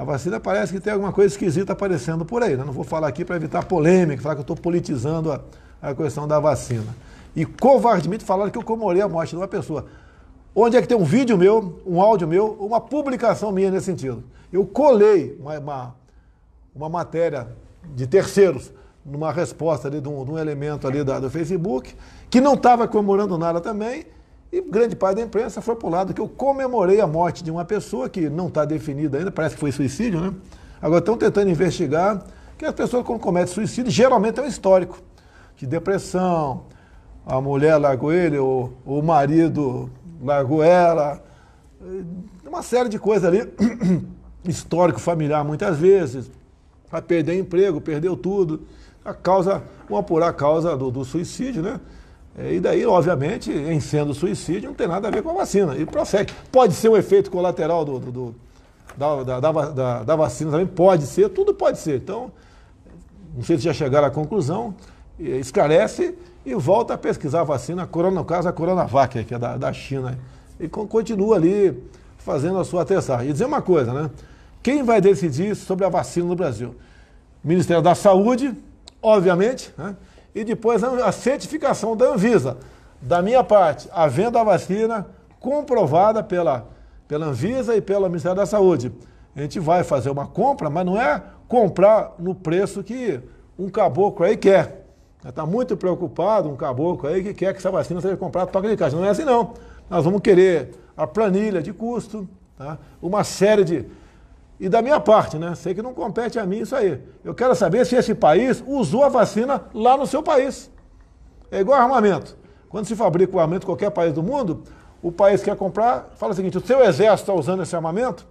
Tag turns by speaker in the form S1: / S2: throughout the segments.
S1: A vacina parece que tem alguma coisa esquisita aparecendo por aí. Né? Não vou falar aqui para evitar polêmica, falar que eu estou politizando a, a questão da vacina. E covardemente falaram que eu comemorei a morte de uma pessoa. Onde é que tem um vídeo meu, um áudio meu, uma publicação minha nesse sentido? Eu colei uma, uma, uma matéria de terceiros numa resposta ali de um, de um elemento ali da, do Facebook, que não estava comemorando nada também, e grande parte da imprensa foi para o lado que eu comemorei a morte de uma pessoa que não está definida ainda, parece que foi suicídio, né? Agora estão tentando investigar que as pessoas, quando cometem suicídio, geralmente é um histórico de depressão, a mulher largou ele, ou o marido largou ela, uma série de coisas ali, histórico familiar muitas vezes, a perder emprego, perdeu tudo, a causa, vamos apurar a causa do, do suicídio, né? É, e daí, obviamente, em sendo suicídio, não tem nada a ver com a vacina. E prossegue. Pode ser um efeito colateral do, do, do da, da, da, da, vacina também, pode ser, tudo pode ser. Então, não sei se já chegaram à conclusão, esclarece e volta a pesquisar a vacina, no caso a Coronavac, que é da, da China. E continua ali fazendo a sua testagem. E dizer uma coisa, né? Quem vai decidir sobre a vacina no Brasil? Ministério da Saúde, obviamente, né? e depois a certificação da Anvisa. Da minha parte, a venda da vacina comprovada pela, pela Anvisa e pelo Ministério da Saúde. A gente vai fazer uma compra, mas não é comprar no preço que um caboclo aí quer. Está né, muito preocupado um caboclo aí que quer que essa vacina seja comprada toque de caixa. Não é assim não. Nós vamos querer a planilha de custo, tá? uma série de, e da minha parte, né? Sei que não compete a mim isso aí. Eu quero saber se esse país usou a vacina lá no seu país. É igual armamento. Quando se fabrica o armamento em qualquer país do mundo, o país quer comprar, fala o seguinte: o seu exército está usando esse armamento?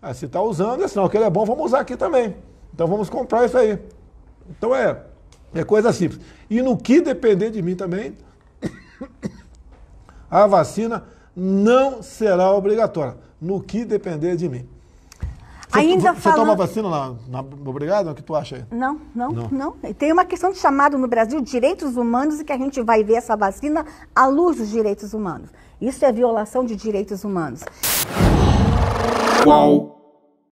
S1: Ah, se está usando, é sinal que ele é bom, vamos usar aqui também. Então vamos comprar isso aí. Então é, é coisa simples. E no que depender de mim também, a vacina não será obrigatória. No que depender de mim. Ainda você falando... toma vacina na, na obrigado? O que tu acha aí? Não, não, não, não. Tem uma questão de chamado no Brasil direitos humanos e que a gente vai ver essa vacina à luz dos direitos humanos. Isso é violação de direitos humanos. Qual